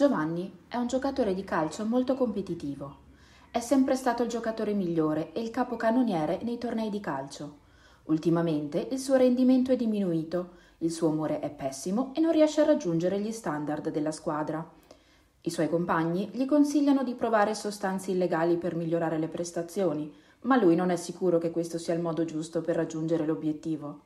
Giovanni è un giocatore di calcio molto competitivo. È sempre stato il giocatore migliore e il capocannoniere nei tornei di calcio. Ultimamente il suo rendimento è diminuito, il suo umore è pessimo e non riesce a raggiungere gli standard della squadra. I suoi compagni gli consigliano di provare sostanze illegali per migliorare le prestazioni, ma lui non è sicuro che questo sia il modo giusto per raggiungere l'obiettivo.